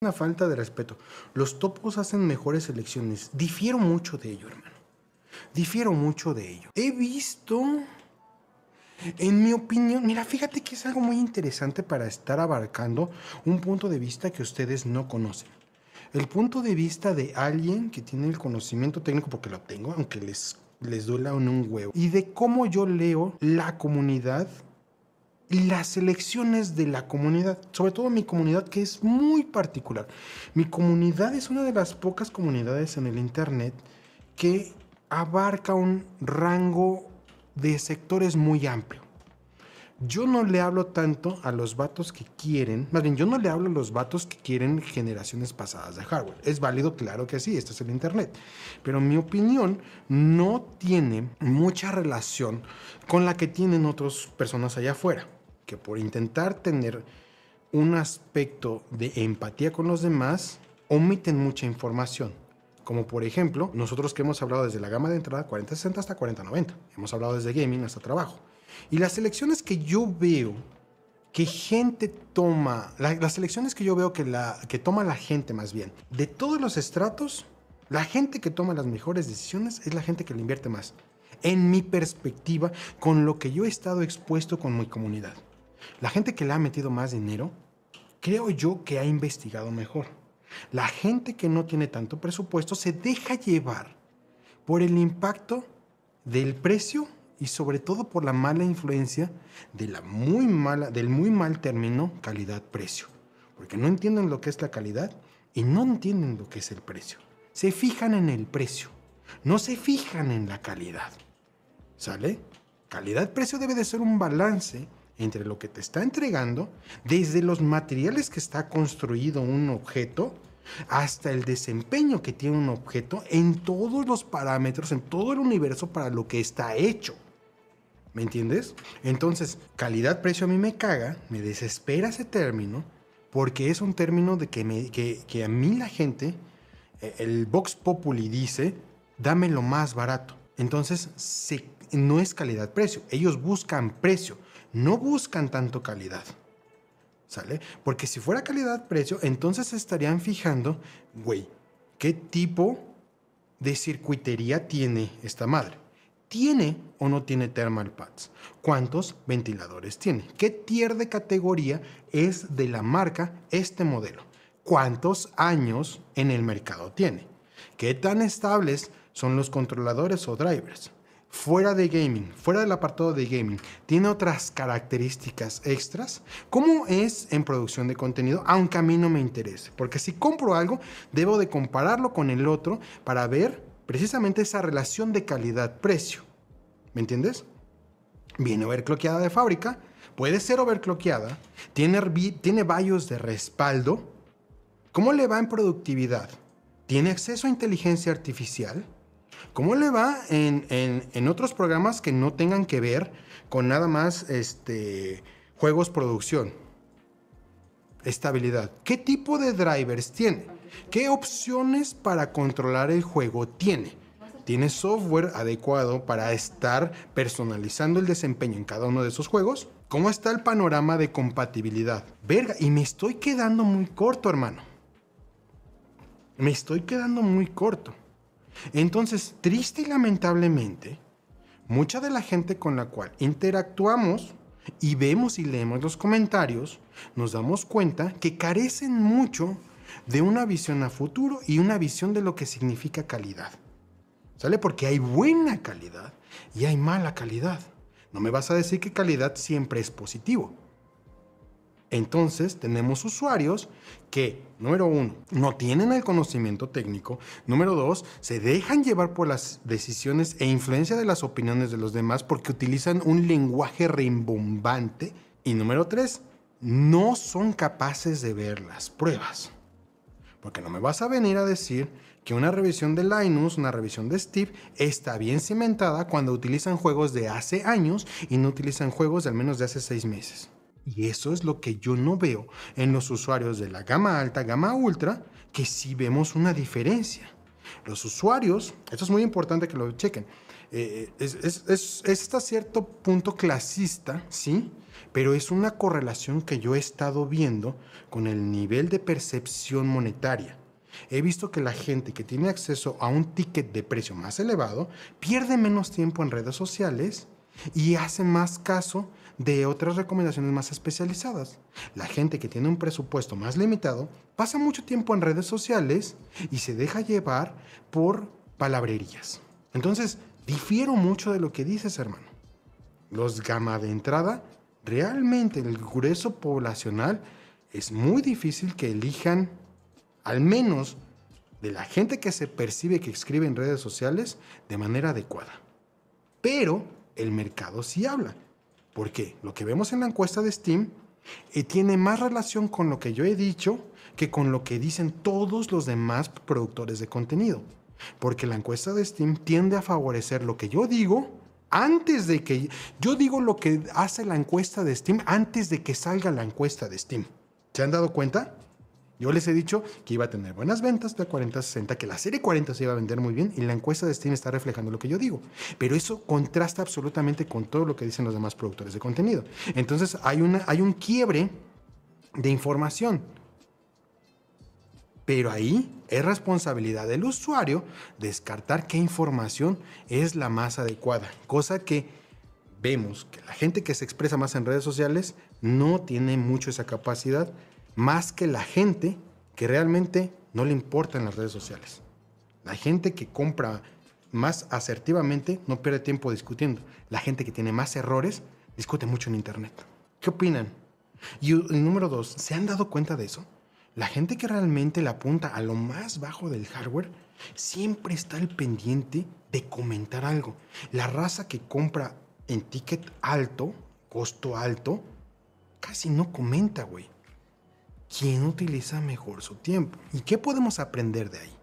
una falta de respeto. Los topos hacen mejores elecciones. Difiero mucho de ello, hermano. Difiero mucho de ello. He visto, en mi opinión, mira, fíjate que es algo muy interesante para estar abarcando un punto de vista que ustedes no conocen. El punto de vista de alguien que tiene el conocimiento técnico, porque lo tengo, aunque les, les duela en un huevo, y de cómo yo leo la comunidad las elecciones de la comunidad, sobre todo mi comunidad que es muy particular. Mi comunidad es una de las pocas comunidades en el Internet que abarca un rango de sectores muy amplio. Yo no le hablo tanto a los vatos que quieren, más bien yo no le hablo a los vatos que quieren generaciones pasadas de hardware. Es válido, claro que sí, esto es el Internet. Pero mi opinión no tiene mucha relación con la que tienen otras personas allá afuera que por intentar tener un aspecto de empatía con los demás, omiten mucha información. Como por ejemplo, nosotros que hemos hablado desde la gama de entrada 4060 hasta 4090. Hemos hablado desde gaming hasta trabajo. Y las elecciones que yo veo que gente toma, las elecciones que yo veo que, la, que toma la gente más bien, de todos los estratos, la gente que toma las mejores decisiones es la gente que le invierte más. En mi perspectiva, con lo que yo he estado expuesto con mi comunidad. La gente que le ha metido más dinero, creo yo que ha investigado mejor. La gente que no tiene tanto presupuesto se deja llevar por el impacto del precio y sobre todo por la mala influencia de la muy mala, del muy mal término calidad-precio. Porque no entienden lo que es la calidad y no entienden lo que es el precio. Se fijan en el precio, no se fijan en la calidad. ¿Sale? Calidad-precio debe de ser un balance entre lo que te está entregando, desde los materiales que está construido un objeto, hasta el desempeño que tiene un objeto en todos los parámetros, en todo el universo para lo que está hecho. ¿Me entiendes? Entonces, calidad-precio a mí me caga, me desespera ese término, porque es un término de que, me, que, a mí la gente, eh, el Vox Populi dice, dame lo más barato. Entonces, no es calidad-precio, ellos buscan precio no buscan tanto calidad. ¿Sale? Porque si fuera calidad-precio, entonces estarían fijando, güey, ¿qué tipo de circuitería tiene esta madre? ¿Tiene o no tiene thermal pads? ¿Cuántos ventiladores tiene? ¿Qué tier de categoría es de la marca este modelo? ¿Cuántos años en el mercado tiene? ¿Qué tan estables son los controladores o drivers? fuera de gaming, fuera del apartado de gaming, tiene otras características extras, ¿cómo es en producción de contenido? Aunque a mí no me interese, porque si compro algo, debo de compararlo con el otro para ver precisamente esa relación de calidad-precio. ¿Me entiendes? Viene overclockeada de fábrica, puede ser overclockeada, tiene, tiene de respaldo. ¿Cómo le va en productividad? ¿Tiene acceso a inteligencia artificial? ¿Cómo le va en, otros programas que no tengan que ver con nada más este, juegos producción? Estabilidad. ¿Qué tipo de drivers tiene? ¿Qué opciones para controlar el juego tiene? ¿Tiene software adecuado para estar personalizando el desempeño en cada uno de esos juegos? ¿Cómo está el panorama de compatibilidad? Verga, y me estoy quedando muy corto, hermano. Me estoy quedando muy corto. Entonces, triste y lamentablemente, mucha de la gente con la cual interactuamos y vemos y leemos los comentarios, nos damos cuenta que carecen mucho de una visión a futuro y una visión de lo que significa calidad. ¿Sale? Porque hay buena calidad y hay mala calidad. No me vas a decir que calidad siempre es positivo. Entonces tenemos usuarios que, número uno, no tienen el conocimiento técnico, número dos, se dejan llevar por las decisiones e influencia de las opiniones de los demás porque utilizan un lenguaje rimbombante y número tres, no son capaces de ver las pruebas. Porque no me vas a venir a decir que una revisión de Linus, una revisión de Steve, está bien cimentada cuando utilizan juegos de hace años y no utilizan juegos de al menos de hace seis meses. Y eso es lo que yo no veo en los usuarios de la gama alta, gama ultra, que sí vemos una diferencia. Los usuarios, esto es muy importante que lo chequen, eh, es, cierto punto clasista, ¿sí? Pero es una correlación que yo he estado viendo con el nivel de percepción monetaria. He visto que la gente que tiene acceso a un ticket de precio más elevado pierde menos tiempo en redes sociales y hace más caso de otras recomendaciones más especializadas. La gente que tiene un presupuesto más limitado pasa mucho tiempo en redes sociales y se deja llevar por palabrerías. Entonces, difiero mucho de lo que dices, hermano. Los gama de entrada, realmente el grueso poblacional es muy difícil que elijan, al menos de la gente que se percibe que escribe en redes sociales, de manera adecuada. Pero el mercado sí habla. Porque lo que vemos en la encuesta de Steam eh, tiene más relación con lo que yo he dicho que con lo que dicen todos los demás productores de contenido. Porque la encuesta de Steam tiende a favorecer lo que yo digo antes de que... Yo digo lo que hace la encuesta de Steam antes de que salga la encuesta de Steam. ¿Se han dado cuenta? Yo les he dicho que iba a tener buenas ventas de 40-60, que la serie 40 se iba a vender muy bien y la encuesta de Steam está reflejando lo que yo digo. Pero eso contrasta absolutamente con todo lo que dicen los demás productores de contenido. Entonces hay, una, hay un quiebre de información. Pero ahí es responsabilidad del usuario descartar qué información es la más adecuada, cosa que vemos que la gente que se expresa más en redes sociales no tiene mucho esa capacidad más que la gente que realmente no le importa en las redes sociales. La gente que compra más asertivamente no pierde tiempo discutiendo. La gente que tiene más errores discute mucho en Internet. ¿Qué opinan? Y el número dos, ¿se han dado cuenta de eso? La gente que realmente le apunta a lo más bajo del hardware siempre está al pendiente de comentar algo. La raza que compra en ticket alto, costo alto, casi no comenta, güey quién utiliza mejor su tiempo y qué podemos aprender de ahí.